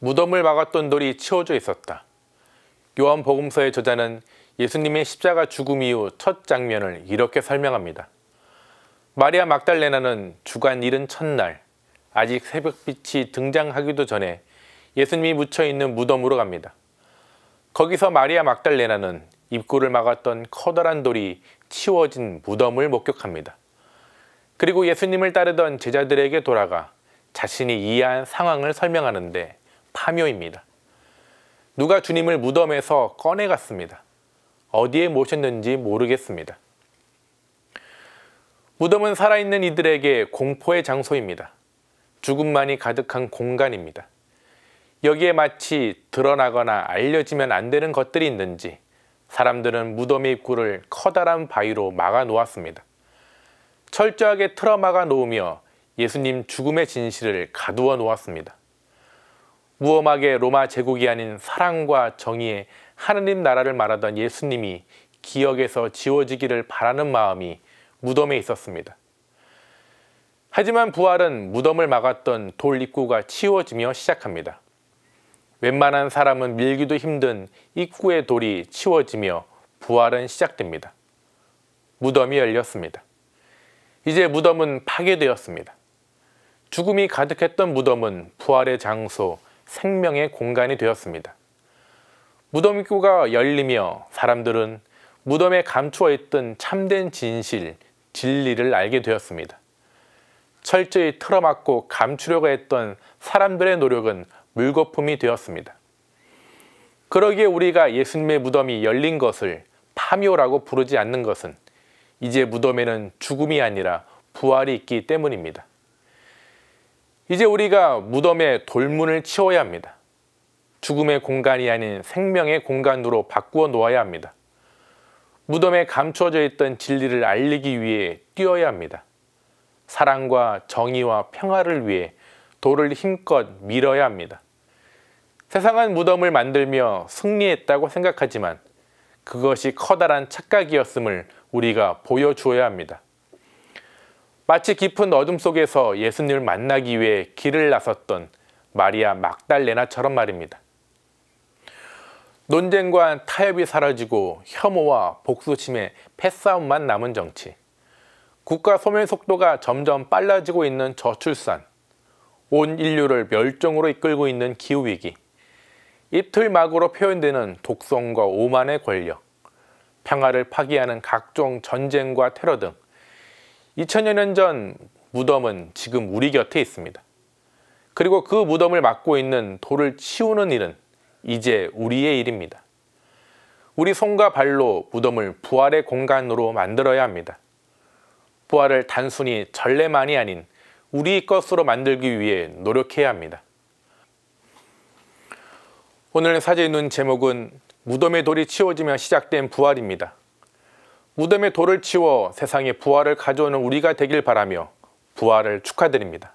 무덤을 막았던 돌이 치워져 있었다. 요한복음서의 저자는 예수님의 십자가 죽음 이후 첫 장면을 이렇게 설명합니다. 마리아 막달레나는 주간 이른 첫날 아직 새벽빛이 등장하기도 전에 예수님이 묻혀 있는 무덤으로 갑니다. 거기서 마리아 막달레나는 입구를 막았던 커다란 돌이 치워진 무덤을 목격합니다. 그리고 예수님을 따르던 제자들에게 돌아가 자신이 이해한 상황을 설명하는데 파묘입니다. 누가 주님을 무덤에서 꺼내갔습니다. 어디에 모셨는지 모르겠습니다. 무덤은 살아있는 이들에게 공포의 장소입니다. 죽음만이 가득한 공간입니다. 여기에 마치 드러나거나 알려지면 안 되는 것들이 있는지 사람들은 무덤의 입구를 커다란 바위로 막아 놓았습니다. 철저하게 틀어 막아 놓으며 예수님 죽음의 진실을 가두어 놓았습니다. 무엄하게 로마 제국이 아닌 사랑과 정의의 하느님 나라를 말하던 예수님이 기억에서 지워지기를 바라는 마음이 무덤에 있었습니다. 하지만 부활은 무덤을 막았던 돌 입구가 치워지며 시작합니다. 웬만한 사람은 밀기도 힘든 입구의 돌이 치워지며 부활은 시작됩니다. 무덤이 열렸습니다. 이제 무덤은 파괴되었습니다. 죽음이 가득했던 무덤은 부활의 장소, 생명의 공간이 되었습니다. 무덤 입구가 열리며 사람들은 무덤에 감추어 있던 참된 진실, 진리를 알게 되었습니다. 철저히 틀어막고 감추려고 했던 사람들의 노력은 물거품이 되었습니다. 그러기에 우리가 예수님의 무덤이 열린 것을 파묘라고 부르지 않는 것은 이제 무덤에는 죽음이 아니라 부활이 있기 때문입니다. 이제 우리가 무덤에 돌문을 치워야 합니다. 죽음의 공간이 아닌 생명의 공간으로 바꾸어 놓아야 합니다. 무덤에 감춰져 있던 진리를 알리기 위해 뛰어야 합니다. 사랑과 정의와 평화를 위해 돌을 힘껏 밀어야 합니다. 세상은 무덤을 만들며 승리했다고 생각하지만 그것이 커다란 착각이었음을 우리가 보여주어야 합니다. 마치 깊은 어둠 속에서 예수님을 만나기 위해 길을 나섰던 마리아 막달레나처럼 말입니다. 논쟁과 타협이 사라지고 혐오와 복수심의 패싸움만 남은 정치. 국가 소멸 속도가 점점 빨라지고 있는 저출산. 온 인류를 멸종으로 이끌고 있는 기후위기. 입틀막으로 표현되는 독성과 오만의 권력. 평화를 파기하는 각종 전쟁과 테러 등 2000여 년 전 무덤은 지금 우리 곁에 있습니다. 그리고 그 무덤을 막고 있는 돌을 치우는 일은 이제 우리의 일입니다. 우리 손과 발로 무덤을 부활의 공간으로 만들어야 합니다. 부활을 단순히 전례만이 아닌 우리 것으로 만들기 위해 노력해야 합니다. 오늘 사제눈 제목은 무덤의 돌이 치워지며 시작된 부활입니다. 무덤의 돌을 치워 세상에 부활을 가져오는 우리가 되길 바라며 부활을 축하드립니다.